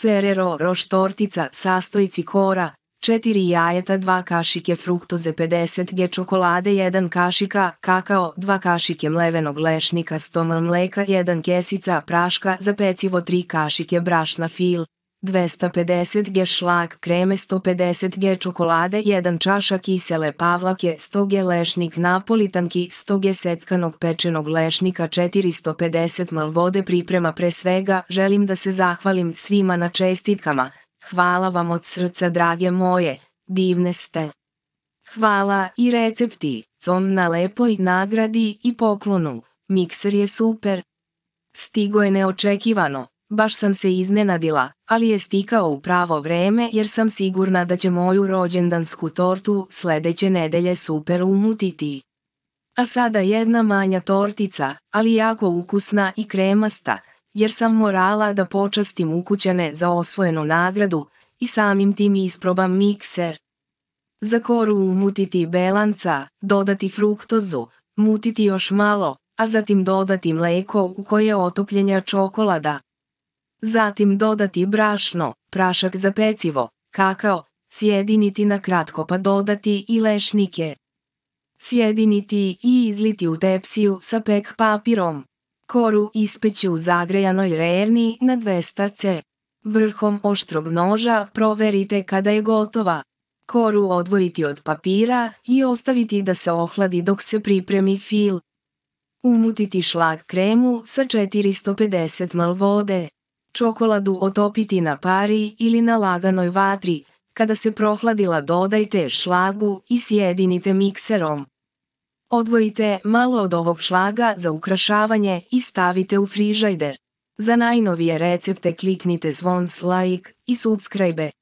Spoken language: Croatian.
Ferrero roštortica tortica sastojci kora, 4 jajeta 2 kašike fruktoze 50 g čokolade 1 kašika kakao 2 kašike mlevenog lešnika 100 ml mleka 1 kesica praška za pecivo 3 kašike brašna fil 250 g šlag kreme 150 g čokolade 1 čaša kisele pavlake 100 g lešnik napolitanki 100 g seckanog pečenog lešnika 450 ml vode priprema pre svega želim da se zahvalim svima na čestitkama hvala vam od srca drage moje divne ste hvala i recepti com na lepoj nagradi i poklonu mikser je super stigo je neočekivano Baš sam se iznenadila, ali je stikao u pravo vreme jer sam sigurna da će moju rođendansku tortu sljedeće nedelje super umutiti. A sada jedna manja tortica, ali jako ukusna i kremasta, jer sam morala da počastim ukućane za osvojenu nagradu i samim tim isprobam mikser. Za koru umutiti belanca, dodati fruktozu, mutiti još malo, a zatim dodati mleko u koje je otopljenja čokolada, Zatim dodati brašno, prašak za pecivo, kakao, sjediniti na kratko pa dodati i lešnike. Sjediniti i izliti u tepsiju sa pek papirom. Koru ispeći u zagrejanoj rejerni na 200 c. Vrhom oštrog noža proverite kada je gotova. Koru odvojiti od papira i ostaviti da se ohladi dok se pripremi fil. Umutiti šlag kremu sa 450 ml vode. Čokoladu otopiti na pari ili na laganoj vatri. Kada se prohladila dodajte šlagu i sjedinite mikserom. Odvojite malo od ovog šlaga za ukrašavanje i stavite u frižajder. Za najnovije recepte kliknite zvon like i subscribe.